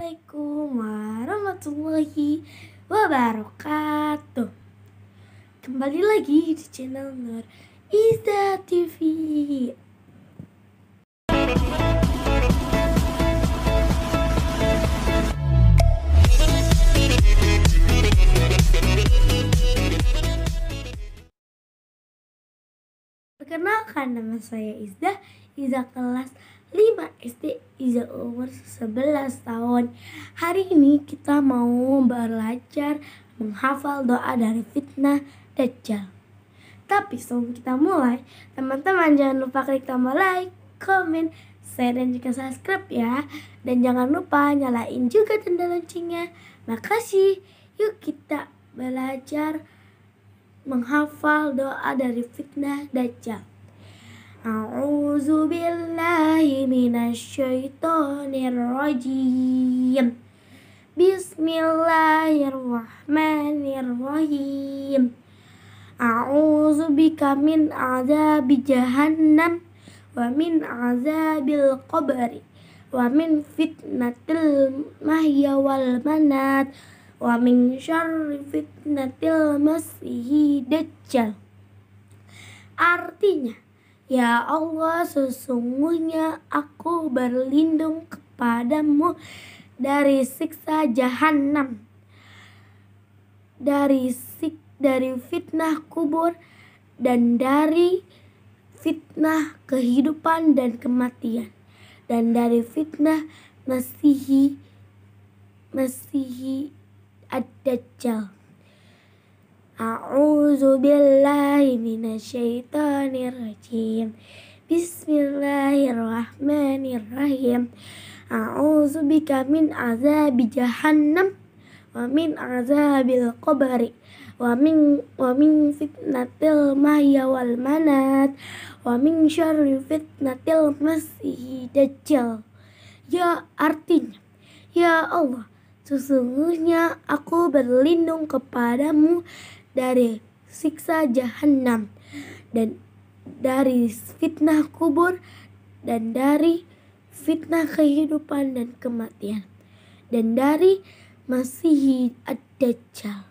Assalamualaikum warahmatullahi wabarakatuh Kembali lagi di channel Nur Iza TV Perkenalkan nama saya Izda, Izda kelas 5 SD Iza umur 11 tahun. Hari ini kita mau belajar menghafal doa dari fitnah Dajjal. Tapi sebelum kita mulai, teman-teman jangan lupa klik tombol like, komen, share dan juga subscribe ya. Dan jangan lupa nyalain juga tanda loncengnya. Makasih. Yuk kita belajar menghafal doa dari fitnah Dajjal. A'udzu billahi minasyaitonir rajim. Bismillahirrahmanirrahim. A'udzu bika min adzabi jahannam wa min azabil qabr, wa min fitnatil mahya wal manat wa min syarri fitnatil masihi dajjal. Artinya, Ya Allah, sesungguhnya aku berlindung kepadamu dari siksa jahanam, dari sik dari fitnah kubur dan dari fitnah kehidupan dan kematian dan dari fitnah Masihi Masihi Ad-Dajjal. A'udzu billahi minasyaitonir rajim. Bismillahirrahmanirrahim. A'udzu bika min azabi jahannam wa min azabil qabri wa min wa min fitnatil mahya wal manat wa min syarri fitnatil masih dajjal. Ya artinya, ya Allah, sesungguhnya aku berlindung kepadamu dari siksa jahanam dan dari fitnah kubur dan dari fitnah kehidupan dan kematian dan dari Masihi Ad-Dajjal.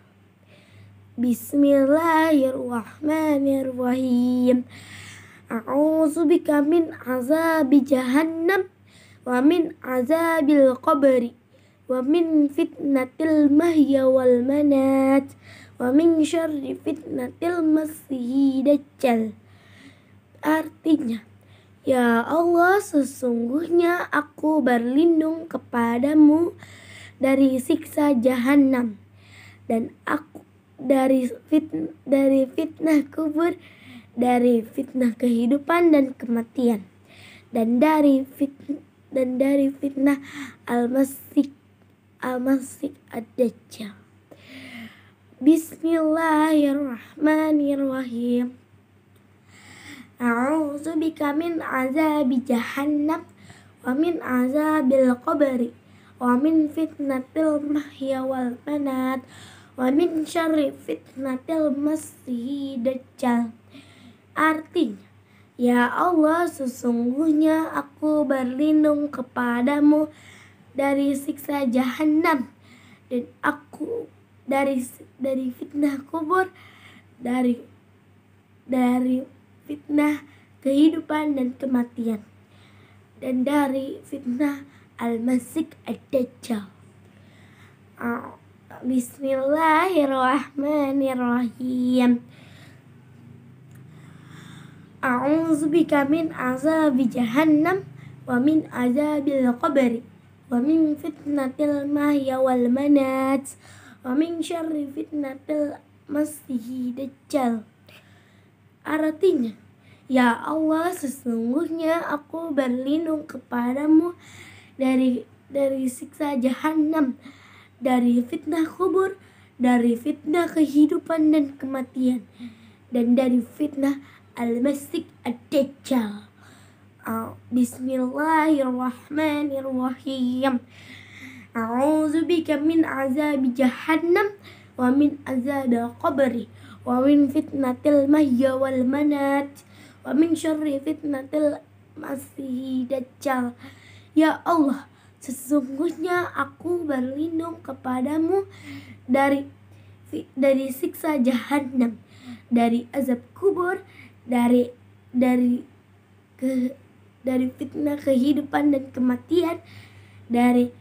Bismillahirrahmanirrahim. A'udzu bika min azabi jahannam wa min azabil qabri wa min fitnatil mahya wal manat wa min syarri fitnatil masih dajjal artinya ya Allah sesungguhnya aku berlindung kepadamu dari siksa jahanam dan aku dari fit dari fitnah kubur dari fitnah kehidupan dan kematian dan dari fit dan dari fitnah al-masih al-masih ad-dajjal Bismillahirrahmanirrahim. A'udzu bika min azabi jahannam wa min azabil qabri wa min fitnatil mahya wal manat wa min syarri fitnatil masih dajjal. Artinya, Ya Allah, sesungguhnya aku berlindung kepadamu dari siksa jahannam dan aku dari dari fitnah kubur, dari dari fitnah kehidupan dan kematian, dan dari fitnah al-masih ad-dajjal. Ah, bismillahirrahmanirrahim. A'udzu bika min azabi jahannam wa min azabil qabri wa min fitnatil mahya wal manat wa syarri fitnatil masih dajjal artinya ya Allah sesungguhnya aku berlindung kepadamu dari dari siksa jahanam dari fitnah kubur dari fitnah kehidupan dan kematian dan dari fitnah al-masih ad-dajjal Bismillahirrahmanirrahim A'udzu bika min azab jahannam wa min azab qabri wa min fitnatil mahya wal manat wa min syarri fitnatil masih dajjal. Ya Allah, sesungguhnya aku berlindung kepadamu dari dari siksa Jahannam, dari azab kubur, dari dari ke dari fitnah kehidupan dan kematian, dari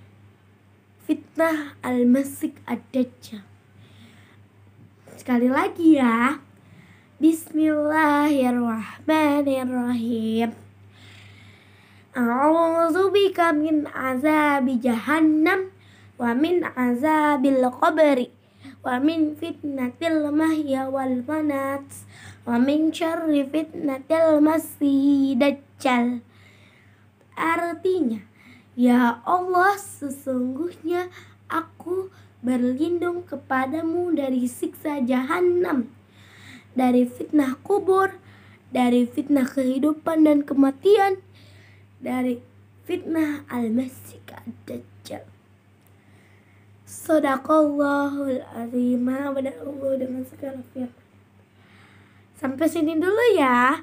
fitnah al-masih ad-dajjal. Sekali lagi ya. Bismillahirrahmanirrahim. A'udzu bika min azabi jahannam wa min azabil qabri wa min fitnatil mahya wal manat wa min syarri fitnatil masih dajjal. Artinya, Ya Allah, sesungguhnya aku berlindung kepadamu dari siksa jahanam, dari fitnah kubur, dari fitnah kehidupan dan kematian, dari fitnah al-masih ad-dajjal. Sodakallahul azimah pada dengan segala firman. Sampai sini dulu ya.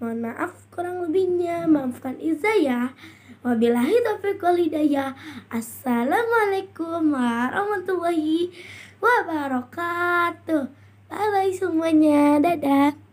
Mohon maaf kurang lebihnya, maafkan Iza ya. Wabillahi taufiq wal hidayah. Assalamualaikum warahmatullahi wabarakatuh. Bye bye semuanya. Dadah.